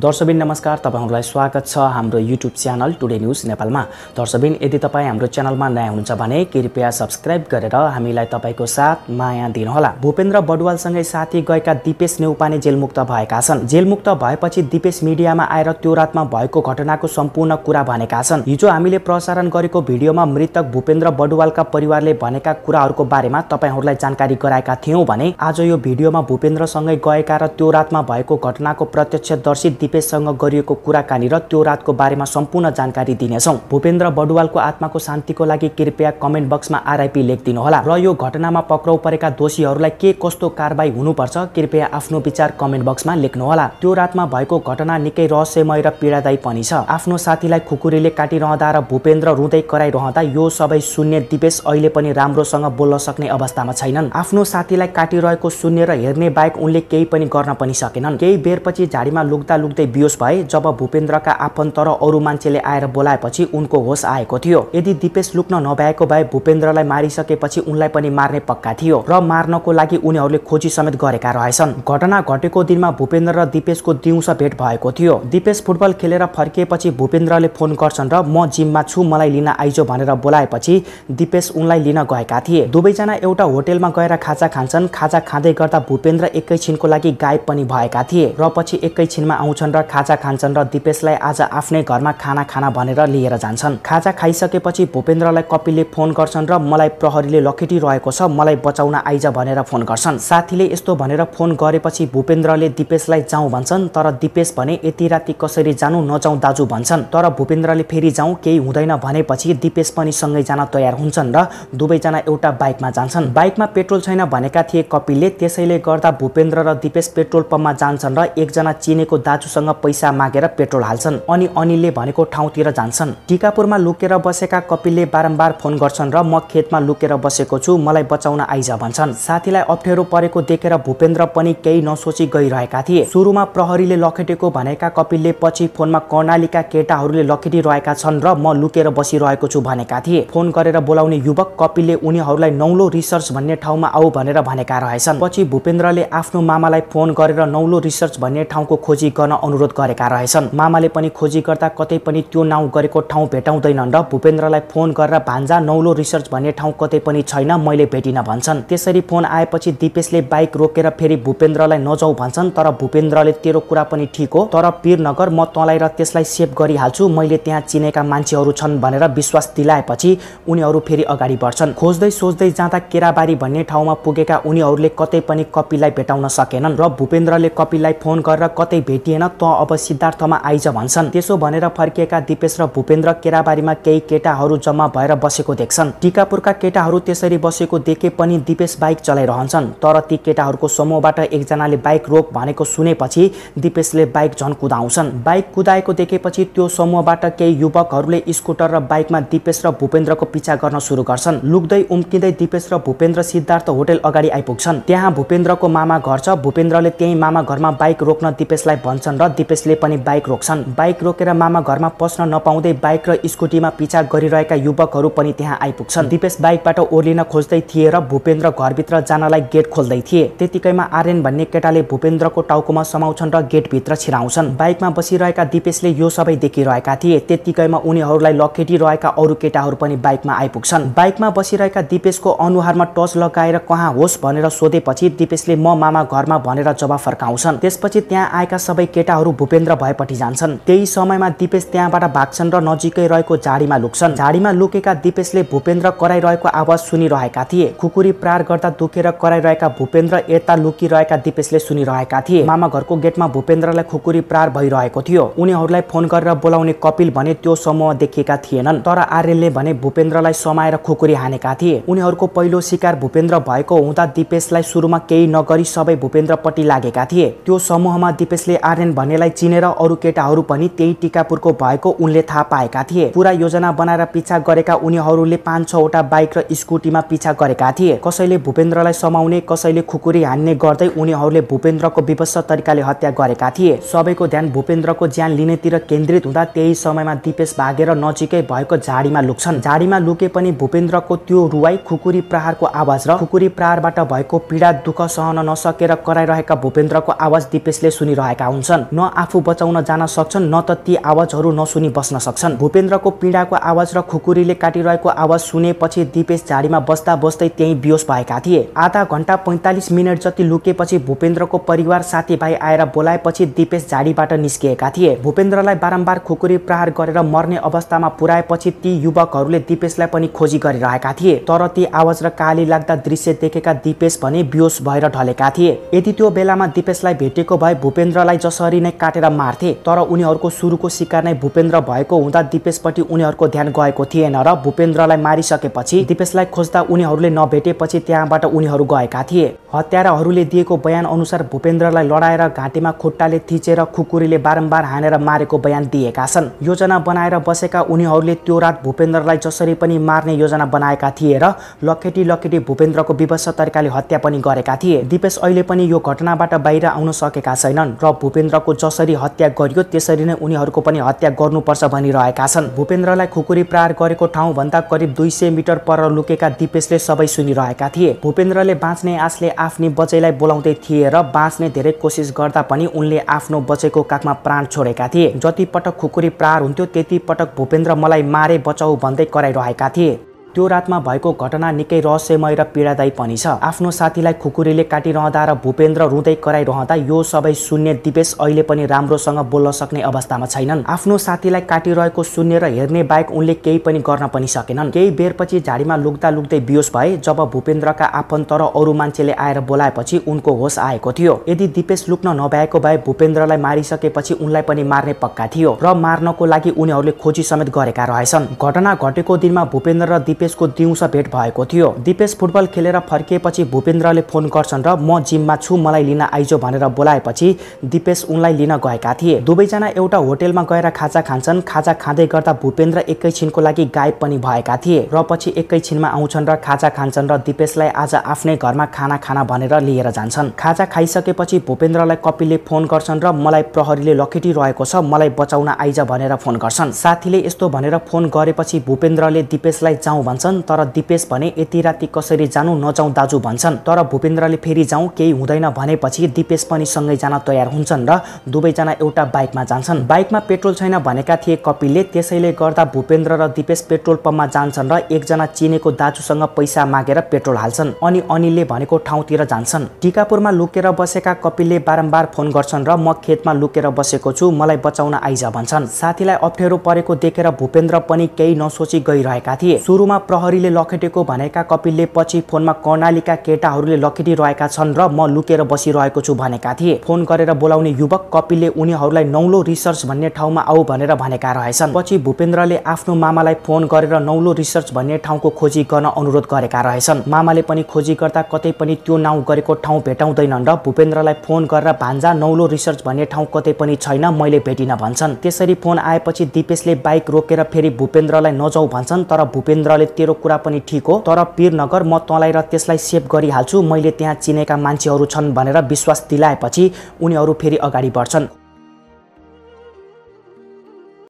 दर्शबिन नमस्कार तपाईँहरूलाई स्वागत छ हाम्रो युट्युब च्यानल टुडे न्युज नेपालमा दर्शबिन यदि तपाईँ हाम्रो च्यानलमा नयाँ हुनुहुन्छ भने कृपया सब्सक्राइब गरेर हामीलाई तपाईँको साथ माया दिनुहोला भूपेन्द्र बडुवालसँगै साथी गएका दिपेश नेउपाने जेलमुक्त भएका छन् जेलमुक्त भएपछि दिपेश मिडियामा आएर त्यो रातमा भएको घटनाको सम्पूर्ण कुरा भनेका छन् हिजो हामीले प्रसारण गरेको भिडियोमा मृतक भूपेन्द्र बडुवालका परिवारले भनेका कुराहरूको बारेमा तपाईँहरूलाई जानकारी गराएका थियौँ भने आज यो भिडियोमा भूपेन्द्रसँगै गएका र त्यो रातमा भएको घटनाको प्रत्यक्षदर्शी दिपेशसँग गरिएको कुराकानी र त्यो रातको बारेमा सम्पूर्ण जानकारी दिनेछौँ भूपेन्द्र बडुवालको आत्माको शान्तिको लागि कृपया कमेन्ट बक्समा आरआइपी लेखिदिनुहोला र यो घटनामा पक्राउ परेका दोषीहरूलाई के कस्तो कारवाही हुनुपर्छ कृपया आफ्नो विचार कमेन्ट बक्समा लेख्नुहोला त्यो रातमा भएको घटना निकै रहस्यमय र पीडादायी पनि छ आफ्नो साथीलाई खुकुरीले काटिरहँदा र भूपेन्द्र रुँदै कराइरहँदा यो सबै सुन्ने दिपेश अहिले पनि राम्रोसँग बोल्न सक्ने अवस्थामा छैनन् आफ्नो साथीलाई काटिरहेको शून्य र हेर्ने बाहेक उनले केही पनि गर्न पनि सकेनन् केही बेरपछि झाडीमा लुक्दा लुक्दा पुग्दै बियोस भए जब भूपेन्द्रका आफन्त र अरू मान्छेले आएर बोलाएपछि उनको होस आएको थियो यदि दिपेश लुक्न नभएको भए भूपेन्द्रलाई मारिसकेपछि उनलाई पनि मार्ने पक्का थियो र मार्नको लागि उनीहरूले खोजी समेत गरेका रहेछन् घटना घटेको दिनमा भूपेन्द्र र दिपेशको दिउँसो भेट भएको थियो दिपेश फुटबल खेलेर फर्किएपछि भूपेन्द्रले फोन गर्छन् र म जिममा छु मलाई लिन आइजो भनेर बोलाएपछि दिपेश उनलाई लिन गएका थिए दुवैजना एउटा होटेलमा गएर खाजा खान्छन् खाजा खाँदै गर्दा भूपेन्द्र एकैछिनको लागि गायब पनि भएका थिए र पछि एकैछिनमा आउँछ आउँछन् र खाजा खान्छन् र दिपेशलाई आज आफ्नै घरमा खाना खाना भनेर लिएर जान्छन् खाजा खाइसकेपछि भूपेन्द्रलाई कपिलले फोन गर्छन् र मलाई प्रहरीले लखेटिरहेको छ मलाई बचाउन आइज भनेर फोन गर्छन् साथीले यस्तो भनेर फोन गरेपछि भूपेन्द्रले दिपेशलाई जाउँ भन्छन् तर दिपेश भने यति राति कसरी जानु नजाउँ दाजु भन्छन् तर भूपेन्द्रले फेरि जाउँ केही हुँदैन भनेपछि दिपेश पनि सँगै जान तयार हुन्छन् र दुवैजना एउटा बाइकमा जान्छन् बाइकमा पेट्रोल छैन भनेका थिए कपिलले त्यसैले गर्दा भूपेन्द्र र दिपेश पेट्रोल पम्पमा जान्छन् र एकजना चिनेको दाजु दाजुसँग पैसा मागेर पेट्रोल हाल्छन् अनि अनिलले भनेको ठाउँतिर जान्छन् टिकापुरमा लुकेर बसेका कपिलले बारम्बार फोन गर्छन् र म खेतमा लुकेर बसेको छु मलाई बचाउन आइज भन्छन् साथीलाई अप्ठ्यारो परेको देखेर भूपेन्द्र पनि केही नसोची गइरहेका थिए सुरुमा प्रहरीले लखेटेको भनेका कपिलले पछि फोनमा कर्णालीका केटाहरूले लखेटिरहेका छन् र म लुकेर बसिरहेको छु भनेका थिए फोन गरेर बोलाउने युवक कपिलले उनीहरूलाई नौलो रिसर्च भन्ने ठाउँमा आऊ भनेर भनेका रहेछन् पछि भूपेन्द्रले आफ्नो मामालाई फोन गरेर नौलो रिसर्च भन्ने ठाउँको खोजी गर्न अनुरोध गरेका रहेछन् मामाले पनि गर्दा कतै पनि त्यो नाउँ गरेको ठाउँ भेटाउँदैनन् र भूपेन्द्रलाई फोन गरेर भान्जा नौलो रिसर्च भन्ने ठाउँ कतै पनि छैन मैले भेटिन भन्छन् त्यसरी फोन आएपछि दिपेशले बाइक रोकेर फेरि भूपेन्द्रलाई नजाउ भन्छन् तर भूपेन्द्रले तेरो कुरा पनि ठिक हो तर पीरनगर म तँलाई र त्यसलाई सेभ गरिहाल्छु मैले त्यहाँ चिनेका मान्छेहरू छन् भनेर विश्वास दिलाएपछि उनीहरू फेरि अगाडि बढ्छन् खोज्दै सोच्दै जाँदा केराबारी भन्ने ठाउँमा पुगेका उनीहरूले कतै पनि कपिललाई भेटाउन सकेनन् र भूपेन्द्रले कपिललाई फोन गरेर कतै भेटिएन त अब सिद्धार्थमा आइज भन्छन् त्यसो भनेर फर्किएका दिपेश र भूपेन्द्र केराबारीमा केही केटाहरू जम्मा भएर बसेको देख्छन् टिकापुरका केटाहरू त्यसरी बसेको देखे पनि दिपेश बाइक चलाइरहन्छन् तर ती केटाहरूको समूहबाट एकजनाले बाइक रोक भनेको सुनेपछि दिपेशले बाइक झन् कुदाउँछन् बाइक कुदाएको देखेपछि त्यो समूहबाट केही युवकहरूले स्कुटर र बाइकमा दिपेश र भूपेन्द्रको पिछा गर्न सुरु गर्छन् लुक्दै उम्किँदै दिपेश र भूपेन्द्र सिद्धार्थ होटेल अगाडि आइपुग्छन् त्यहाँ भूपेन्द्रको मामा घर छ भूपेन्द्रले त्यही मामा घरमा बाइक रोक्न दिपेशलाई भन्छन् र दिपेशले पनि बाइक रोक्छन् बाइक रोकेर मामा घरमा पस्न नपाउँदै बाइक र स्कुटीमा पिछा गरिरहेका युवकहरू पनि त्यहाँ आइपुग्छन् दिपेश बाइकबाट ओर्लिन खोज्दै थिए र भूपेन्द्र घरभित्र जानलाई गेट खोल्दै थिए त्यतिकैमा आर्यन भन्ने केटाले भूपेन्द्रको टाउकोमा समाउँछन् र गेटभित्र छिराउँछन् बाइकमा बसिरहेका दिपेशले यो सबै देखिरहेका थिए त्यतिकैमा उनीहरूलाई लखेटिरहेका अरू केटाहरू पनि बाइकमा आइपुग्छन् बाइकमा बसिरहेका दिपेशको अनुहारमा टच लगाएर कहाँ होस् भनेर सोधेपछि दिपेशले म मामा घरमा भनेर जवाफ फर्काउँछन् त्यसपछि त्यहाँ आएका सबै केटा केटाहरू भूपेन्द्र भएपट्टि जान्छन् त्यही समयमा दिपेश त्यहाँबाट भाग्छन् र नजिकै रहेको झाडीमा लुक्छन् झाडीमा लुकेका दिपेशले भूपेन्द्र कराइरहेको आवाज सुनिरहेका थिए खुकुरी प्रार गर्दा दुखेर कराइरहेका भूपेन्द्र यता लुकिरहेका दिपेशले सुनिरहेका थिए मामा घरको गेटमा भूपेन्द्रलाई खुकुरी प्रार भइरहेको थियो उनीहरूलाई फोन गरेर बोलाउने कपिल भने त्यो समूह देखिएका थिएनन् तर आर्यनले भने भूपेन्द्रलाई समाएर खुकुरी हानेका थिए उनीहरूको पहिलो शिकार भूपेन्द्र भएको हुँदा दिपेशलाई सुरुमा केही नगरी सबै भूपेन्द्रपट्टि लागेका थिए त्यो समूहमा दिपेशले आर्यन भन्नेलाई चिनेर अरू केटाहरू पनि त्यही टिकापुरको भएको उनले थाहा पाएका थिए पुरा योजना बनाएर पिछा गरेका उनीहरूले पाँच छवटा बाइक र स्कुटीमा पिछा गरेका थिए कसैले भूपेन्द्रलाई समाउने कसैले खुकुरी हान्ने गर्दै उनीहरूले भूपेन्द्रको विवश तरिकाले हत्या गरेका थिए सबैको ध्यान भूपेन्द्रको ज्यान लिनेतिर केन्द्रित हुँदा त्यही समयमा दिपेश भागेर नजिकै भएको झाडीमा लुक्छन् झाडीमा लुके पनि भूपेन्द्रको त्यो रुवाई खुकुरी प्रहारको आवाज र खुकुरी प्रहारबाट भएको पीडा दुःख सहन नसकेर कराइरहेका भूपेन्द्रको आवाज दिपेशले सुनिरहेका हुन्छन् न आफू बचाउन जान सक्छन् न त ती आवाजहरू नसुनी बस्न सक्छन् भूपेन्द्रको पीडाको आवाज र खुकुरीले काटिरहेको आवाज सुनेपछि दिपेश झाडीमा बस्दा बस्दै त्यही बियोस भएका थिए आधा घन्टा पैँतालिस मिनट जति लुकेपछि भूपेन्द्रको परिवार साथीभाइ आएर बोलाएपछि दिपेश झाडीबाट निस्किएका थिए भूपेन्द्रलाई बारम्बार खुकुरी प्रहार गरेर मर्ने अवस्थामा पुर्याएपछि ती युवकहरूले दिपेशलाई पनि खोजी गरिरहेका थिए तर ती आवाज र काली लाग्दा दृश्य देखेका दिपेश भने बियोस भएर ढलेका थिए यदि त्यो बेलामा दिपेशलाई भेटेको भए भूपेन्द्रलाई जसरी यसरी नै काटेर मार्थे तर उनीहरूको सुरुको शिकार नै भूपेन्द्र भएको हुँदा दिपेशपट्टि उनीहरूको ध्यान गएको थिएन र भूपेन्द्रलाई मारिसकेपछि दिपेशलाई खोज्दा उनीहरूले नभेटेपछि त्यहाँबाट उनीहरू गएका थिए हत्याराहरूले दिएको बयान अनुसार भूपेन्द्रलाई लडाएर घाँटीमा खुट्टाले थिचेर खुकुरीले बारम्बार हानेर मारेको बयान दिएका छन् योजना बनाएर बसेका उनीहरूले त्यो रात भूपेन्द्रलाई जसरी पनि मार्ने योजना बनाएका थिए र लखेटी लखेटी भूपेन्द्रको विवश तरिकाले हत्या पनि गरेका थिए दिपेश अहिले पनि यो घटनाबाट बाहिर आउन सकेका छैनन् र भूपेन्द्र भूपेन्द्रको जसरी हत्या गरियो त्यसरी नै उनीहरूको पनि हत्या गर्नुपर्छ भनिरहेका छन् भूपेन्द्रलाई खुकुरी प्रहार गरेको ठाउँभन्दा करिब दुई सय मिटर पर लुकेका दिपेशले सबै सुनिरहेका थिए भूपेन्द्रले बाँच्ने आशले आफ्नी बचेलाई बोलाउँदै थिए र बाँच्ने धेरै कोसिस गर्दा पनि उनले आफ्नो बचेको काखमा प्राण छोडेका थिए जति पटक खुकुरी प्रहार हुन्थ्यो त्यति पटक भूपेन्द्र मलाई मारे बचाऊ भन्दै कराइरहेका थिए त्यो रातमा भएको घटना निकै रहस्यमय र पीडादायी पनि छ आफ्नो साथीलाई खुकुरीले काटिरहँदा र भूपेन्द्र रुँदै कराइरहँदा यो सबै शून्य दिपेश अहिले पनि राम्रोसँग बोल्न सक्ने अवस्थामा छैनन् आफ्नो साथीलाई काटिरहेको शून्य र हेर्ने बाहेक उनले केही पनि गर्न पनि सकेनन् केही बेरपछि झाडीमा लुक्दा लुक्दै बियोस भए जब भूपेन्द्रका आफन्त र अरू मान्छेले आएर बोलाएपछि उनको होस आएको थियो यदि दिपेश लुक्न नभएको भए भूपेन्द्रलाई मारिसकेपछि उनलाई पनि मार्ने पक्का थियो र मार्नको लागि उनीहरूले खोजी समेत गरेका रहेछन् घटना घटेको दिनमा भूपेन्द्र र दिपेश दिपेशको दिउँसो भेट भएको थियो दिपेश फुटबल खेलेर फर्किएपछि भूपेन्द्रले फोन गर्छन् र म जिममा छु मलाई लिन आइजो भनेर बोलाएपछि दिपेश उनलाई लिन गएका थिए दुवैजना एउटा होटेलमा गएर खाजा खान्छन् खाजा खाँदै गर्दा भूपेन्द्र एकैछिनको लागि गायब पनि भएका थिए र पछि एकैछिनमा आउँछन् र खाजा खान्छन् र दिपेशलाई आज आफ्नै घरमा खाना खाना भनेर लिएर जान्छन् खाजा खाइसकेपछि भूपेन्द्रलाई कपिलले फोन गर्छन् र मलाई प्रहरीले लखेटिरहेको छ मलाई बचाउन आइज भनेर फोन गर्छन् साथीले यस्तो भनेर फोन गरेपछि भूपेन्द्रले दिपेशलाई जाउँ भन्छन् तर दिपेश भने यति राति कसरी जानु नजाउँ दाजु भन्छन् तर भूपेन्द्रले फेरि जाउँ केही हुँदैन भनेपछि दिपेश पनि सँगै जान तयार हुन्छन् र दुवैजना एउटा बाइकमा जान्छन् बाइकमा पेट्रोल छैन भनेका थिए कपिलले त्यसैले गर्दा भूपेन्द्र र दिपेश पेट्रोल पम्पमा जान्छन् र एकजना चिनेको दाजुसँग पैसा मागेर पेट्रोल हाल्छन् अनि अनिलले भनेको ठाउँतिर जान्छन् टिकापुरमा लुकेर बसेका कपिलले बारम्बार फोन गर्छन् र म खेतमा लुकेर बसेको छु मलाई बचाउन आइज भन्छन् साथीलाई अप्ठ्यारो परेको देखेर भूपेन्द्र पनि केही नसोची गइरहेका थिए सुरुमा प्रहरीले लखेटेको भनेका कपिलले पछि फोनमा कर्णालीका केटाहरूले लखेटिरहेका छन् र म लुकेर बसिरहेको छु भनेका थिए फोन गरेर बोलाउने युवक कपिलले उनीहरूलाई नौलो रिसर्च भन्ने ठाउँमा आऊ भनेर भनेका रहेछन् पछि भूपेन्द्रले आफ्नो मामालाई फोन गरेर नौलो रिसर्च भन्ने ठाउँको खोजी गर्न अनुरोध गरेका रहेछन् मामाले पनि खोजी गर्दा कतै पनि त्यो नाउँ गरेको ठाउँ भेटाउँदैनन् र भूपेन्द्रलाई फोन गरेर भान्जा नौलो रिसर्च भन्ने ठाउँ कतै पनि छैन मैले भेटिन भन्छन् त्यसरी फोन आएपछि दिपेशले बाइक रोकेर फेरि भूपेन्द्रलाई नजाऊ भन्छन् तर भूपेन्द्रले गरे तेरो कुरा पनि ठिक हो तर पीरनगर म तँलाई र त्यसलाई सेभ गरिहाल्छु मैले त्यहाँ चिनेका मान्छेहरू छन् भनेर विश्वास दिलाएपछि उनीहरू फेरि अगाडि बढ्छन्